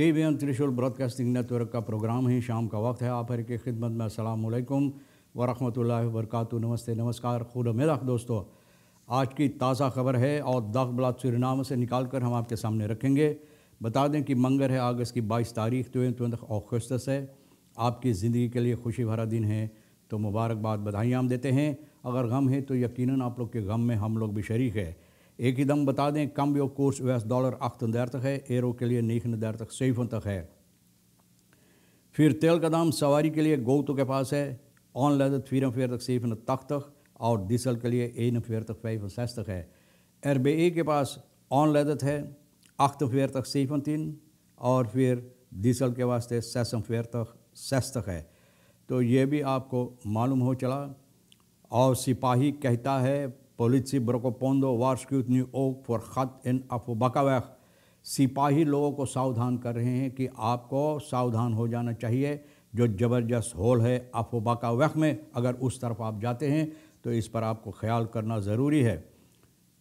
N त्रिशूल broadcasting network का programme है शाम का वक्त है आप हर की खिदमत में अल्लाम वरहमत ला वरक नमस्ते नमस्कार खुद मेदाख दोस्तों आज की ताज़ा खबर है और दाग बलाद सुरनाम से निकाल कर हम आपके सामने रखेंगे बता दें कि मंगर है अगस्त की बाईस तारीख ट्वेंट ट्वेंट है आपकी ज़िंदगी के लिए खुशी भरा दिन है तो मुबारकबाद बधाइयाँ हम देते हैं अगर गम है तो यकीनन आप लोग के गम में हम लोग भी शरीक है एक ही दम बता दें कम्बियो कोर्स यूएस डॉलर 38 है एरो के लिए 39 सेवन है फिर तेल का दाम सवारी के लिए गौ तो के पास है ऑन लेदर फिर फेयर तक सेवन तख तक और डीजल के लिए एन फेयर तक फाइव सैस तक है एर ए के पास ऑन लेदर है अख्त फेयर तक सेवन तीन और फिर डीजल के वास्ते सैसम फेयर तक सैस तक है तो ये भी आपको मालूम हो चला और सिपाही कहता है politie Brokopondo waarschuwt nu ook voor gat in Abu Bakaweg. सिपाही लोगों को सावधान कर रहे हैं कि आपको सावधान हो जाना चाहिए जो ज़बरदस्त होल है अफोबा का में अगर उस तरफ आप जाते हैं तो इस पर आपको ख्याल करना ज़रूरी है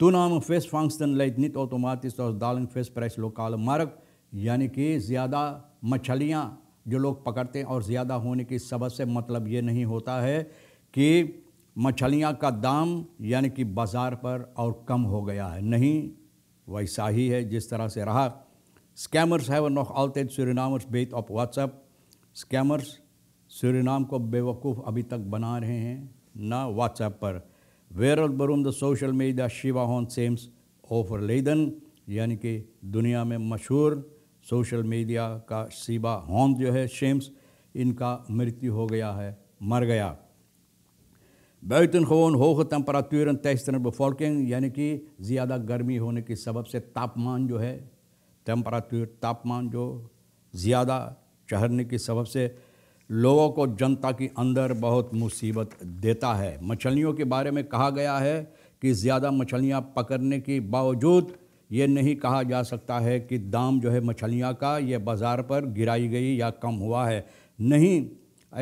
toename visvangsten leidt niet automatisch tot daling visprijs lokale markt यानी कि ज़्यादा मछलियाँ जो लोग पकड़ते हैं और ज़्यादा होने की सबसे से मतलब ये नहीं होता है कि मछलियाँ का दाम यानी कि बाज़ार पर और कम हो गया है नहीं वैसा ही है जिस तरह से रहा scammers have knock outed Surinamers बेथ ऑफ व्हाट्सअप स्कैमर्स सूरीनाम को बेवकूफ़ अभी तक बना रहे हैं ना व्हाट्सएप पर वेरल बरूम द सोशल मीडिया शिवा हॉन सेम्स ओफर लेदन यानी कि दुनिया में मशहूर सोशल मीडिया का शिवा हॉन जो है शेम्स इनका मृत्यु हो गया है मर गया हो होग तम्परातूरन तेस्तर बफॉल्किंग यानी कि ज़्यादा गर्मी होने के सबब से तापमान जो है तम्परातूर तापमान जो ज़्यादा चढ़ने के सबब से लोगों को जनता के अंदर बहुत मुसीबत देता है मछलियों के बारे में कहा गया है कि ज़्यादा मछलियाँ पकड़ने के बावजूद ये नहीं कहा जा सकता है कि दाम जो है मछलियाँ का ये बाज़ार पर गिराई गई या कम हुआ है नहीं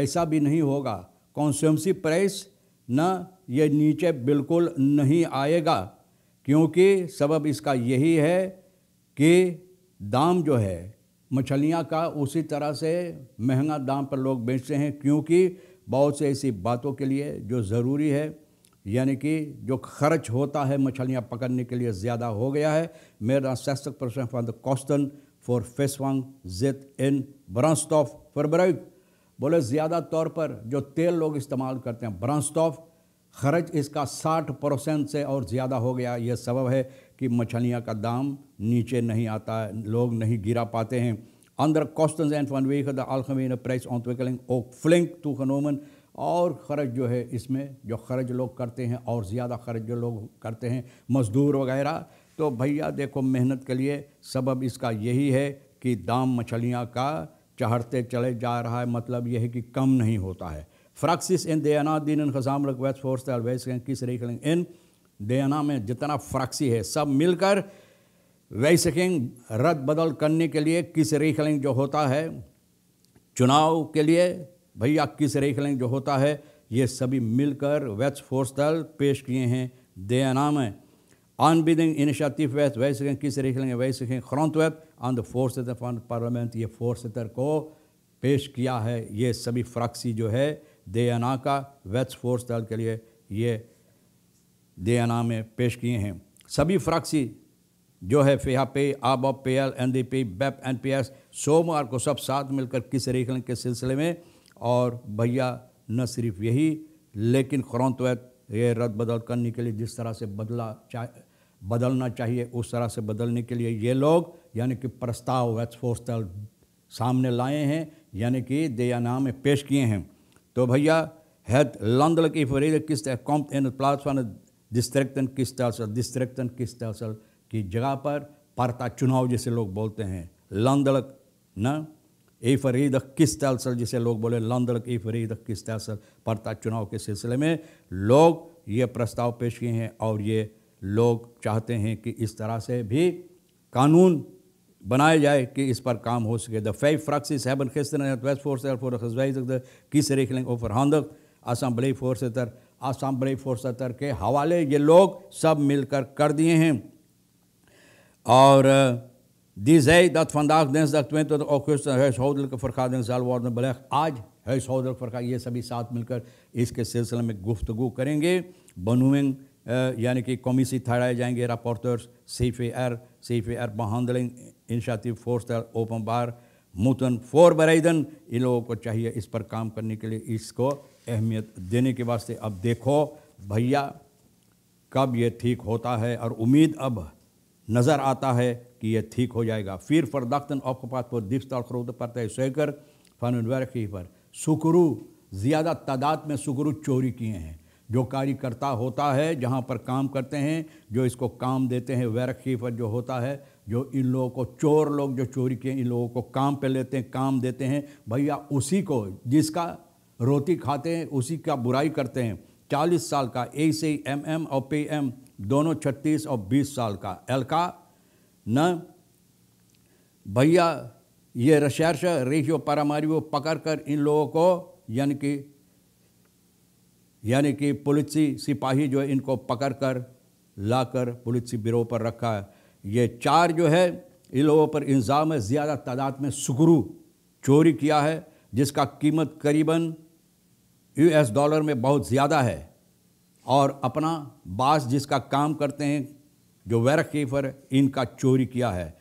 ऐसा भी नहीं होगा कॉन्स्यूमसी प्राइस न ये नीचे बिल्कुल नहीं आएगा क्योंकि सबब इसका यही है कि दाम जो है मछलियाँ का उसी तरह से महंगा दाम पर लोग बेचते हैं क्योंकि बहुत से ऐसी बातों के लिए जो ज़रूरी है यानी कि जो खर्च होता है मछलियाँ पकड़ने के लिए ज़्यादा हो गया है मेरा सेस्टक प्रश्न फॉर द कॉस्टन फॉर फेसवांग जित इन ऑफ फरबराइट बोले ज़्यादा तौर पर जो तेल लोग इस्तेमाल करते हैं ब्रांस्टॉफ खर्च इसका 60 परसेंट से और ज़्यादा हो गया यह सबब है कि मछलियाँ का दाम नीचे नहीं आता है लोग नहीं गिरा पाते हैं अंदर कॉस्टन and one week the price on ऑन्तविकलिंग ओक फ्लिंग टू खनोमन और ख़र्च जो है इसमें जो खर्च लोग करते हैं और ज़्यादा खर्च जो लोग करते हैं मज़दूर वगैरह तो भैया देखो मेहनत के लिए सबब इसका यही है कि दाम मछलियाँ का चढ़ते चले जा रहा है मतलब यह है कि कम नहीं होता है फ्रक्सिस इन देना दिन इन खजाम फोर्स किस रेखिंग इन देना में जितना फ्रक्सी है सब मिलकर वैसकिंग रद्द बदल करने के लिए किस रेखलिंग जो होता है चुनाव के लिए भैया किस रेखलिंग जो होता है ये सभी मिलकर वेच फोर्स दल पेश किए हैं देना में aanbieding, initiatiefwet, wijziging, kiesregeling en wijziging grondwet aan de voorzitter van het parlement. ये voorzitter को पेश किया है ये सभी फ्रैक्सी जो है देना का वैच फोर्सल के लिए ये देना में पेश किए हैं सभी फ्रैक्सी जो है फेहा पे आब पे एल एन डी पी बैप एन पी एस सोमवार को सब साथ मिलकर किस रेखलन के सिलसिले में और भैया न सिर्फ यही लेकिन खरौतवैत ये रद्द बदल करने के लिए जिस तरह से बदला चाहे बदलना चाहिए उस तरह से बदलने के लिए ये लोग यानी कि प्रस्ताव एक्सफोर्सल सामने लाए हैं यानी कि दया में पेश किए हैं तो भैया het landelijk evenredigheidsstelsel komt in किस van het किस districtenkiesstelsel की जगह पर पारता चुनाव जिसे लोग बोलते हैं लांदलक न किस तहसल जिसे लोग बोले फरीद किस तहसल पार्ता चुनाव के सिलसिले में लोग ये प्रस्ताव पेश किए हैं और ये लोग चाहते हैं कि इस तरह से भी कानून बनाया जाए कि इस पर काम हो सके द फाइव फ्रैक्सिस हैबन वेस्ट फोर्स फोर किस रेखलें ओफर हांदक असम्बली फोर्स तर असम्बली फोर्स तर के हवाले ये लोग सब मिलकर कर दिए हैं और dizei dat vandaag dinsdag के augustus een साल वार्ड में worden आज है huishoudelijke फरखा ये सभी साथ मिलकर इसके सिलसिले में गुफ्तगु करेंगे बनुएंगे यानी कि सी ki komisi tarayacağınge raportör, CFR, CFR Bahandling force Force बार मुतन फोर बराइदन इन लोगों को चाहिए इस पर काम करने के लिए इसको अहमियत देने के वास्ते अब देखो भैया कब ये ठीक होता है और उम्मीद अब नज़र आता है कि यह ठीक हो जाएगा फिर फरदाख्तन औकपात तो पर दिफ्त और खरूद है सैकर फन पर सुकरू ज़्यादा तादाद में सुकरू चोरी किए हैं जो कार्यकर्ता होता है जहाँ पर काम करते हैं जो इसको काम देते हैं वैरखी पर जो होता है जो इन लोगों को चोर लोग जो चोरी किए इन लोगों को काम पे लेते हैं काम देते हैं भैया उसी को जिसका रोटी खाते हैं उसी का बुराई करते हैं चालीस साल का ए से एम एम और पे एम दोनों छत्तीस और बीस साल का एल का न भैया ये रशर्श रेशियो पारामारी वो पकड़ कर इन लोगों को यानी कि यानी कि पुलिसी सिपाही जो है इनको पकड़ कर ला कर पुलिस ब्यूरो पर रखा ये चार जो है इन लोगों पर इल्ज़ाम है ज़्यादा तादाद में सुगरू चोरी किया है जिसका कीमत करीबन यूएस डॉलर में बहुत ज़्यादा है और अपना बास जिसका काम करते हैं जो वैर कीफर इनका चोरी किया है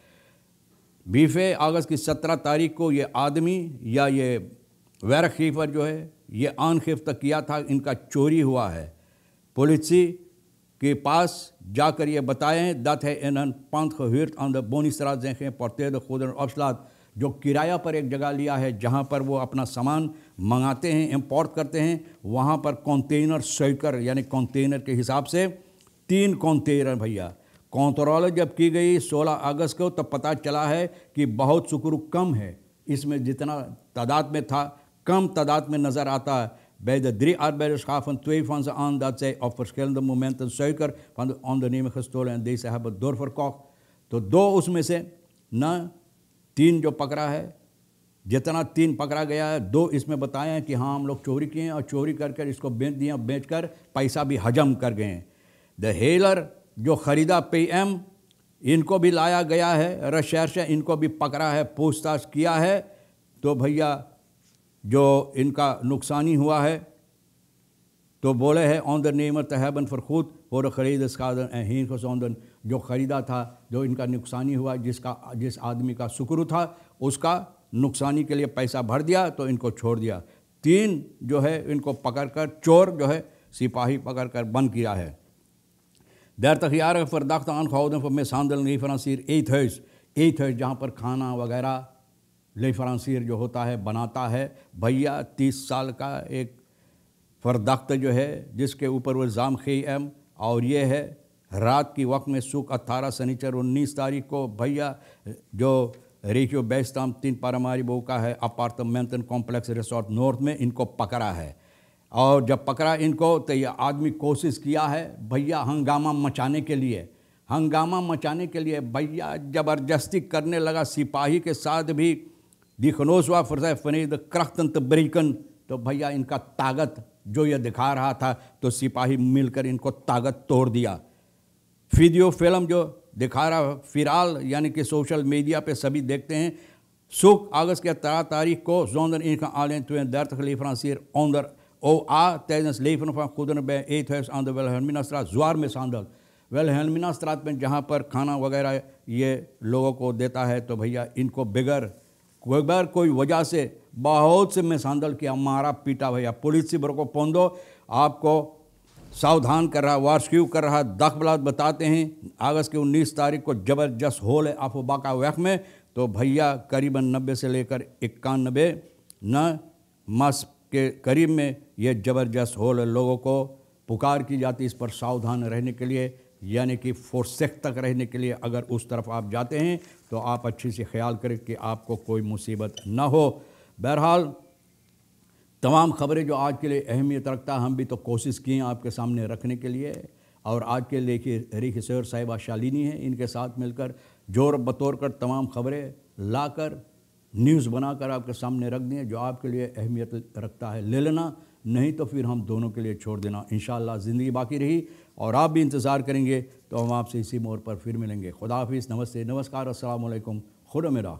बीफे अगस्त की सत्रह तारीख को ये आदमी या ये वैर कीफर जो है ये खेफ तक किया था इनका चोरी हुआ है पोलिसी के पास जाकर ये बताएं दत है इन पंथ हिर्त ऑन द बोनिसरा जेखें परतेद खुद अफसलात जो किराया पर एक जगह लिया है जहाँ पर वो अपना सामान मंगाते हैं इम्पोर्ट करते हैं वहाँ पर कंटेनर सोकर यानी कंटेनर के हिसाब से तीन कंटेनर भैया कॉन्ट्रोल जब की गई 16 अगस्त को तब पता चला है कि बहुत शुक्र कम है इसमें जितना तादाद में था कम तादाद में नजर आता है bij de drie arbeiderschaven twee van ze aan dat zij op verschillende momenten suiker van de ondernemer gestolen en deze hebben doorverkocht. तो दो उसमें से ना तीन जो पकड़ा है जितना तीन पकड़ा गया है दो इसमें बताए हैं कि हाँ हम लोग चोरी किए हैं और चोरी कर कर इसको बेच दिया बेच कर पैसा भी हजम कर गए हैं द हेलर जो खरीदा पीएम इनको भी लाया गया है रशर्श इनको भी पकड़ा है पूछताछ किया है तो भैया जो इनका नुकसानी हुआ है तो बोले है ऑन द नेमत तहबन खुद और ख़रीद इसकादन अहीन जो ख़रीदा था जो इनका नुकसानी हुआ जिसका जिस आदमी का शुक्र था उसका नुकसानी के लिए पैसा भर दिया तो इनको छोड़ दिया तीन जो है इनको पकड़ कर चोर जो है सिपाही पकड़ कर बंद किया है देर तक यार फरदाख्तान खाउद में सांदल नहीं फरासीर एथ हैस एथ हैस जहाँ पर खाना वगैरह लेफ्रांसियर जो होता है बनाता है भैया तीस साल का एक फरदख्त जो है जिसके ऊपर वो जाम खे एम और ये है रात की वक्त में सुख अट्ठारह सनीचर उन्नीस तारीख को भैया जो रेखियो बेस्ताम तीन पारामारी बहू का है अपार्टमेंटन कॉम्प्लेक्स रिसोर्ट नॉर्थ में इनको पकड़ा है और जब पकड़ा इनको तो ये आदमी कोशिश किया है भैया हंगामा मचाने के लिए हंगामा मचाने के लिए भैया ज़बरदस्ती करने लगा सिपाही के साथ भी दी खनोसवा फरसैफ फनी द करख्तन तबरीकन तो भैया इनका ताकत जो ये दिखा रहा था तो सिपाही मिलकर इनको ताकत तोड़ दिया वीडियो फिल्म जो दिखा रहा फिलहाल यानी कि सोशल मीडिया पे सभी देखते हैं सुख अगस्त के तरह तारीख को जोंदर इनका आलें तुए दर्द खलीफ ओंदर ओ आ तेजस लेफन फा खुदन बे एथ ऑन द वेल हेलमिनास्त्रात जुआर में सांदल वेल हेलमिनास्त्रात में जहाँ पर खाना वगैरह ये लोगों को देता है तो भैया इनको बिगर बगैर कोई वजह से बहुत से मैं सांदल किया मारा पीटा भैया पुलिस से को दो आपको सावधान कर रहा वार्षिक कर रहा दखबलात बताते हैं अगस्त की 19 तारीख को ज़बरदस्त होल है आफोबा बाका वैक में तो भैया करीबन नब्बे से लेकर इक्यानबे न मास के करीब में यह ज़बरदस्त होल है लोगों को पुकार की जाती इस पर सावधान रहने के लिए यानी कि फोरसेक तक रहने के लिए अगर उस तरफ आप जाते हैं तो आप अच्छे से ख्याल करें कि आपको कोई मुसीबत ना हो बहरहाल तमाम खबरें जो आज के लिए अहमियत रखता हम भी तो कोशिश किए आपके सामने रखने के लिए और आज के लेखे हरीख सैर साहिबा शालिनी हैं इनके साथ मिलकर जोर बतौर कर तमाम खबरें लाकर न्यूज़ बनाकर आपके सामने रख दें जो आपके लिए अहमियत रखता है ले लेना नहीं तो फिर हम दोनों के लिए छोड़ देना इन ज़िंदगी बाकी रही और आप भी इंतज़ार करेंगे तो हम आपसे इसी मोड़ पर फिर मिलेंगे खुदा हाफिज़ नमस्ते नमस्कार असलकुम खुद मेरा